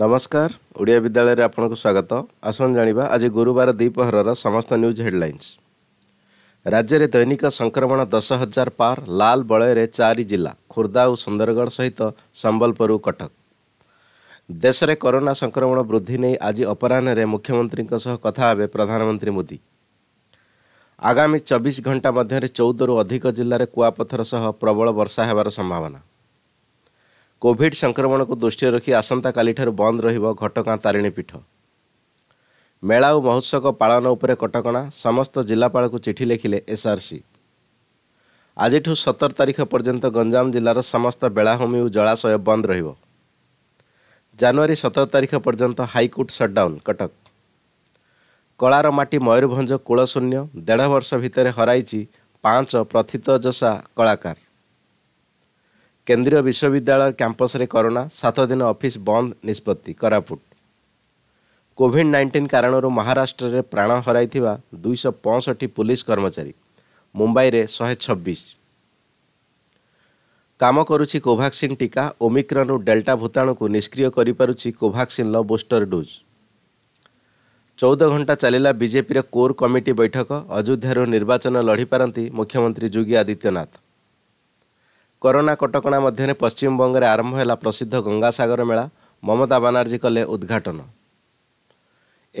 ନମସ୍କାର ଓଡ଼ିଆ ବିଦ୍ୟାଳୟରେ ଆପଣଙ୍କୁ ସ୍ୱାଗତ ଆସନ୍ତୁ ଜାଣିବା ଆଜି ଗୁରୁବାର ଦ୍ୱିପହରର ସମସ୍ତ ନ୍ୟୁଜ୍ ହେଡ଼ଲାଇନ୍ସ ରାଜ୍ୟରେ ଦୈନିକ ସଂକ୍ରମଣ ଦଶ ହଜାର ପାର୍ ଲାଲ୍ ବଳୟରେ ଚାରି ଜିଲ୍ଲା ଖୋର୍ଦ୍ଧା ଓ ସୁନ୍ଦରଗଡ଼ ସହିତ ସମ୍ବଲପୁର କଟକ ଦେଶରେ କରୋନା ସଂକ୍ରମଣ ବୃଦ୍ଧି ନେଇ ଆଜି ଅପରାହ୍ନରେ ମୁଖ୍ୟମନ୍ତ୍ରୀଙ୍କ ସହ କଥା ହେବେ ପ୍ରଧାନମନ୍ତ୍ରୀ ମୋଦି ଆଗାମୀ ଚବିଶ ଘଣ୍ଟା ମଧ୍ୟରେ ଚଉଦରୁ ଅଧିକ ଜିଲ୍ଲାରେ କୁଆପଥର ସହ ପ୍ରବଳ ବର୍ଷା ହେବାର ସମ୍ଭାବନା କୋଭିଡ୍ ସଂକ୍ରମଣକୁ ଦୃଷ୍ଟିରେ ରଖି ଆସନ୍ତାକାଲିଠାରୁ ବନ୍ଦ ରହିବ ଘଟଗାଁ ତାରିଣୀ ପୀଠ ମେଳା ଓ ମହୋତ୍ସବ ପାଳନ ଉପରେ କଟକଣା ସମସ୍ତ ଜିଲ୍ଲାପାଳକୁ ଚିଠି ଲେଖିଲେ ଏସ୍ଆର୍ସି ଆଜିଠୁ ସତର ତାରିଖ ପର୍ଯ୍ୟନ୍ତ ଗଞ୍ଜାମ ଜିଲ୍ଲାର ସମସ୍ତ ବେଳାଭୂମି ଓ ଜଳାଶୟ ବନ୍ଦ ରହିବ ଜାନୁଆରୀ ସତର ତାରିଖ ପର୍ଯ୍ୟନ୍ତ ହାଇକୋର୍ଟ ସଟ୍ଡାଉନ୍ କଟକ କଳାର ମାଟି ମୟୂରଭଞ୍ଜ କୂଳଶୂନ୍ୟ ଦେଢ଼ ବର୍ଷ ଭିତରେ ହରାଇଛି ପାଞ୍ଚ ପ୍ରଥିତ ଯଶା କଳାକାର କେନ୍ଦ୍ରୀୟ ବିଶ୍ୱବିଦ୍ୟାଳୟ କ୍ୟାମ୍ପସରେ କରୋନା ସାତ ଦିନ ଅଫିସ୍ ବନ୍ଦ ନିଷ୍ପତ୍ତି କୋରାପୁଟ କୋଭିଡ୍ ନାଇଣ୍ଟିନ୍ କାରଣରୁ ମହାରାଷ୍ଟ୍ରରେ ପ୍ରାଣ ହରାଇଥିବା ଦୁଇଶହ ପଞ୍ଚଷଠି ପୁଲିସ୍ କର୍ମଚାରୀ ମୁମ୍ବାଇରେ ଶହେ ଛବିଶ କାମ କରୁଛି କୋଭାକ୍ସିନ୍ ଟିକା ଓମିକ୍ରନ୍ରୁ ଡେଲ୍ଟା ଭୂତାଣୁକୁ ନିଷ୍କ୍ରିୟ କରିପାରୁଛି କୋଭାକ୍ସିନ୍ର ବୁଷ୍ଟର ଡୋଜ୍ ଚଉଦ ଘଣ୍ଟା ଚାଲିଲା ବିଜେପିର କୋର୍ କମିଟି ବୈଠକ ଅଯୋଧ୍ୟାରୁ ନିର୍ବାଚନ ଲଢ଼ିପାରନ୍ତି ମୁଖ୍ୟମନ୍ତ୍ରୀ ଯୋଗୀ ଆଦିତ୍ୟନାଥ କରୋନା କଟକଣା ମଧ୍ୟରେ ପଶ୍ଚିମବଙ୍ଗରେ ଆରମ୍ଭ ହେଲା ପ୍ରସିଦ୍ଧ ଗଙ୍ଗାସାଗର ମେଳା ମମତା ବାନାର୍ଜୀ କଲେ ଉଦ୍ଘାଟନ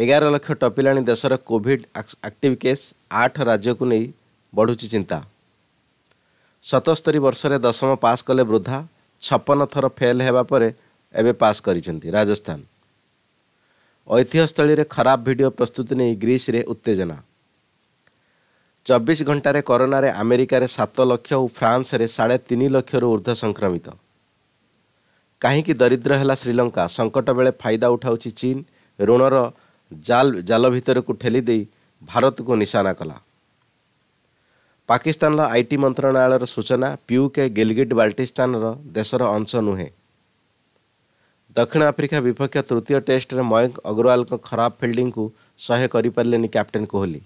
ଏଗାର ଲକ୍ଷ ଟପିଲାଣି ଦେଶର କୋଭିଡ୍ ଆକ୍ଟିଭ୍ କେସ୍ ଆଠ ରାଜ୍ୟକୁ ନେଇ ବଢ଼ୁଛି ଚିନ୍ତା ସତସ୍ତରୀ ବର୍ଷରେ ଦଶମ ପାସ୍ କଲେ ବୃଦ୍ଧା ଛପନ ଥର ଫେଲ୍ ହେବା ପରେ ଏବେ ପାସ୍ କରିଛନ୍ତି ରାଜସ୍ଥାନ ଐତିହ୍ୟସ୍ଥଳୀରେ ଖରାପ ଭିଡ଼ିଓ ପ୍ରସ୍ତୁତି ନେଇ ଗ୍ରୀସ୍ରେ ଉତ୍ତେଜନା ଚବିଶ ଘଣ୍ଟାରେ କରୋନାରେ ଆମେରିକାରେ ସାତ ଲକ୍ଷ ଓ ଫ୍ରାନ୍ସରେ ସାଢ଼େ ତିନି ଲକ୍ଷରୁ ଉର୍ଦ୍ଧ୍ୱ ସଂକ୍ରମିତ କାହିଁକି ଦରିଦ୍ର ହେଲା ଶ୍ରୀଲଙ୍କା ସଙ୍କଟ ବେଳେ ଫାଇଦା ଉଠାଉଛି ଚୀନ୍ ଋଣର ଜାଲ ଜାଲ ଭିତରକୁ ଠେଲି ଦେଇ ଭାରତକୁ ନିଶାନା କଲା ପାକିସ୍ତାନର ଆଇଟି ମନ୍ତ୍ରଣାଳୟର ସୂଚନା ପିୟୁକେ ଗିଲଗିଟ୍ ବାଲ୍ଟିସ୍ତାନର ଦେଶର ଅଂଶ ନୁହେଁ ଦକ୍ଷିଣ ଆଫ୍ରିକା ବିପକ୍ଷ ତୃତୀୟ ଟେଷ୍ଟରେ ମୟଙ୍କ ଅଗ୍ରୱାଲଙ୍କ ଖରାପ ଫିଲ୍ଡିଂକୁ ସହେ କରିପାରିଲେନି କ୍ୟାପ୍ଟେନ୍ କୋହଲି